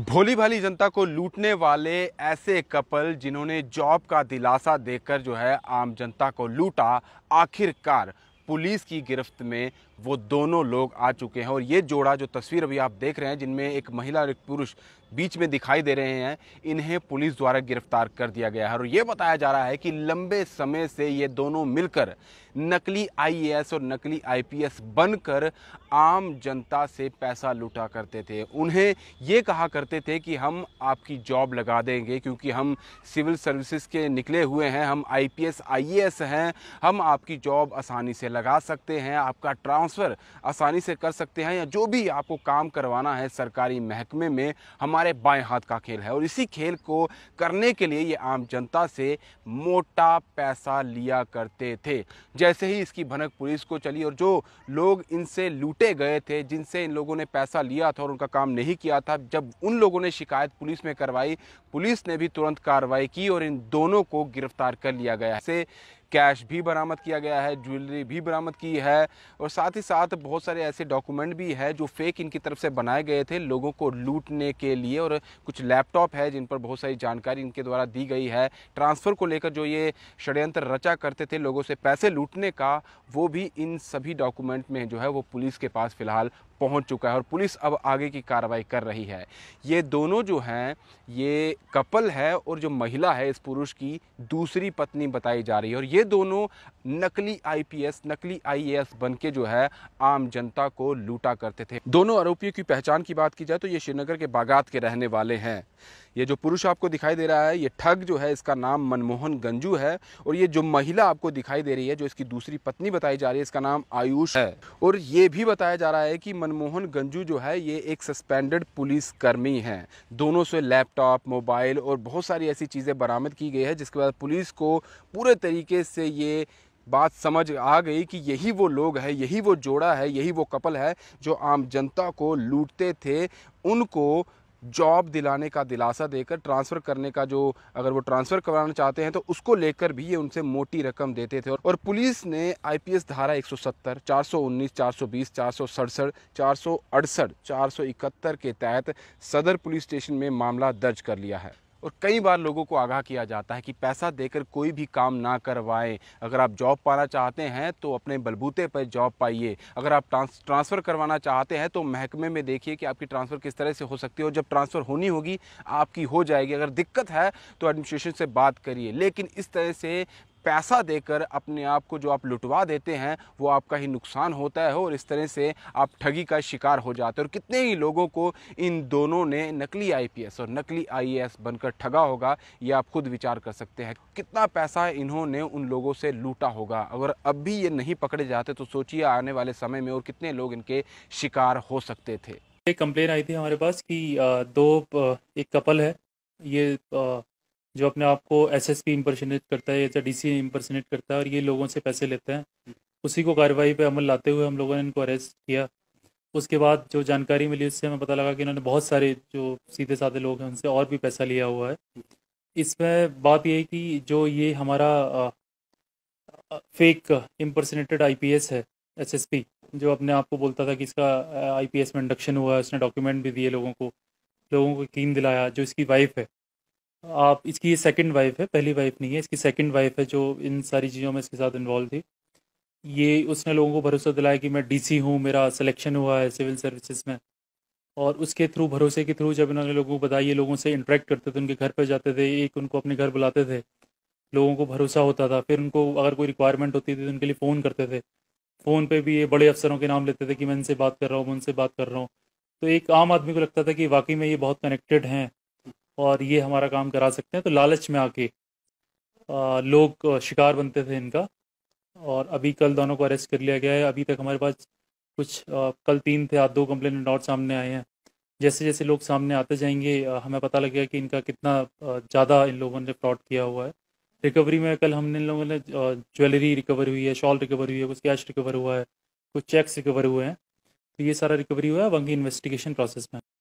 भोली भाली जनता को लूटने वाले ऐसे कपल जिन्होंने जॉब का दिलासा देकर जो है आम जनता को लूटा आखिरकार पुलिस की गिरफ्त में वो दोनों लोग आ चुके हैं और ये जोड़ा जो तस्वीर अभी आप देख रहे हैं जिनमें एक महिला और एक पुरुष बीच में दिखाई दे रहे हैं इन्हें पुलिस द्वारा गिरफ्तार कर दिया गया है और ये बताया जा रहा है कि लंबे समय से ये दोनों मिलकर नकली आईएएस और नकली आईपीएस बनकर आम जनता से पैसा लूटा करते थे उन्हें ये कहा करते थे कि हम आपकी जॉब लगा देंगे क्योंकि हम सिविल सर्विसेज के निकले हुए हैं हम आईपीएस आईएएस हैं हम आपकी जॉब आसानी से लगा सकते हैं आपका ट्रांस ट्रांसफ़र आसानी से कर सकते हैं या जो भी आपको काम करवाना है सरकारी महकमे में हमारे बाएं हाथ का खेल है और इसी खेल को करने के लिए ये आम जनता से मोटा पैसा लिया करते थे जैसे ही इसकी भनक पुलिस को चली और जो लोग इनसे लूटे गए थे जिनसे इन लोगों ने पैसा लिया था और उनका काम नहीं किया था जब उन लोगों ने शिकायत पुलिस में करवाई पुलिस ने भी तुरंत कार्रवाई की और इन दोनों को गिरफ्तार कर लिया गया से कैश भी बरामद किया गया है ज्वेलरी भी बरामद की है और साथ ही साथ बहुत सारे ऐसे डॉक्यूमेंट भी है जो फेक इनकी तरफ से बनाए गए थे लोगों को लूटने के लिए और कुछ लैपटॉप है जिन पर बहुत सारी जानकारी इनके द्वारा दी गई है ट्रांसफ़र को लेकर जो ये षड्यंत्र रचा करते थे लोगों से पैसे लूटने का वो भी इन सभी डॉक्यूमेंट में जो है वो पुलिस के पास फिलहाल पहुंच चुका है और पुलिस अब आगे की कार्रवाई कर रही है ये दोनों जो हैं ये कपल है और जो महिला है इस पुरुष की दूसरी पत्नी बताई जा रही है और ये दोनों नकली आईपीएस नकली आईएएस बनके जो है आम जनता को लूटा करते थे दोनों आरोपियों की पहचान की बात की जाए तो ये श्रीनगर के बागात के रहने वाले हैं ये जो पुरुष आपको दिखाई दे रहा है ये ठग जो है इसका नाम मनमोहन गंजू है और ये जो महिला आपको दिखाई दे रही है जो इसकी दूसरी पत्नी बताई जा रही है इसका नाम आयुष है और ये भी बताया जा रहा है कि मनमोहन गंजू जो है ये एक सस्पेंडेड पुलिस कर्मी है दोनों से लैपटॉप मोबाइल और बहुत सारी ऐसी चीज़ें बरामद की गई है जिसके बाद पुलिस को पूरे तरीके से ये बात समझ आ गई कि यही वो लोग है यही वो जोड़ा है यही वो कपल है जो आम जनता को लूटते थे उनको जॉब दिलाने का दिलासा देकर ट्रांसफ़र करने का जो अगर वो ट्रांसफ़र कराना चाहते हैं तो उसको लेकर भी ये उनसे मोटी रकम देते थे और पुलिस ने आईपीएस धारा 170, 419, 420, चार सौ सड़सठ चार सौ अड़सठ चार सौ इकहत्तर के तहत सदर पुलिस स्टेशन में मामला दर्ज कर लिया है और कई बार लोगों को आगाह किया जाता है कि पैसा देकर कोई भी काम ना करवाएं अगर आप जॉब पाना चाहते हैं तो अपने बलबूते पर जॉब पाइए अगर आप ट्रांस ट्रांसफ़र करवाना चाहते हैं तो महकमे में देखिए कि आपकी ट्रांसफ़र किस तरह से हो सकती है और जब ट्रांसफ़र होनी होगी आपकी हो जाएगी अगर दिक्कत है तो एडमिनिस्ट्रेशन से बात करिए लेकिन इस तरह से पैसा देकर अपने आप को जो आप लुटवा देते हैं वो आपका ही नुकसान होता है और इस तरह से आप ठगी का शिकार हो जाते हैं और कितने ही लोगों को इन दोनों ने नकली आईपीएस और नकली आईएएस बनकर ठगा होगा ये आप खुद विचार कर सकते हैं कितना पैसा इन्होंने उन लोगों से लूटा होगा अगर अब भी ये नहीं पकड़े जाते तो सोचिए आने वाले समय में और कितने लोग इनके शिकार हो सकते थे एक कंप्लेन आई थी हमारे पास कि दो एक कपल है ये जो अपने आप को एस एस पी इम्पर्सनेट करता है या डी सी इम्पर्सनेट करता है और ये लोगों से पैसे लेते हैं उसी को कार्रवाई पर अमल लाते हुए हम लोगों ने इनको अरेस्ट किया उसके बाद जो जानकारी मिली उससे हमें पता लगा कि इन्होंने बहुत सारे जो सीधे साधे लोग हैं उनसे और भी पैसा लिया हुआ है इसमें बात यह है कि जो ये हमारा फेक इम्पर्सनेटेड एस है पी जो अपने आप को बोलता था कि इसका एस में इंडक्शन हुआ है उसने डॉक्यूमेंट भी दिए लोगों को लोगों को यकीन दिलाया जो इसकी वाइफ है आप इसकी ये सेकंड वाइफ है पहली वाइफ नहीं है इसकी सेकंड वाइफ है जो इन सारी चीज़ों में इसके साथ इन्वॉल्व थी ये उसने लोगों को भरोसा दिलाया कि मैं डीसी हूँ मेरा सिलेक्शन हुआ है सिविल सर्विसेज में और उसके थ्रू भरोसे के थ्रू जब इन्होंने लोगों को बताया ये लोगों से इंटरेक्ट करते थे उनके घर पर जाते थे एक उनको अपने घर बुलाते थे लोगों को भरोसा होता था फिर उनको अगर कोई रिक्वायरमेंट होती थी तो उनके लिए फ़ोन करते थे फ़ोन पर भी ये बड़े अफसरों के नाम लेते थे कि मैं इनसे बात कर रहा हूँ मैं उनसे बात कर रहा हूँ तो एक आम आदमी को लगता था कि वाकई में ये बहुत कनेक्टेड हैं और ये हमारा काम करा सकते हैं तो लालच में आके लोग शिकार बनते थे इनका और अभी कल दोनों को अरेस्ट कर लिया गया है अभी तक हमारे पास कुछ कल तीन थे आज दो कंप्लेन और सामने आए हैं जैसे जैसे लोग सामने आते जाएंगे हमें पता लगेगा कि इनका कितना ज़्यादा इन लोगों ने फ्रॉड किया हुआ है रिकवरी में कल हमने इन लोगों ने ज्वेलरी रिकवर हुई है शॉल रिकवर हुई है कुछ कैश रिकवर हुआ है कुछ चेक्स रिकवर हुए हैं तो ये सारा रिकवरी हुआ है बाकी इन्वेस्टिगेशन प्रोसेस में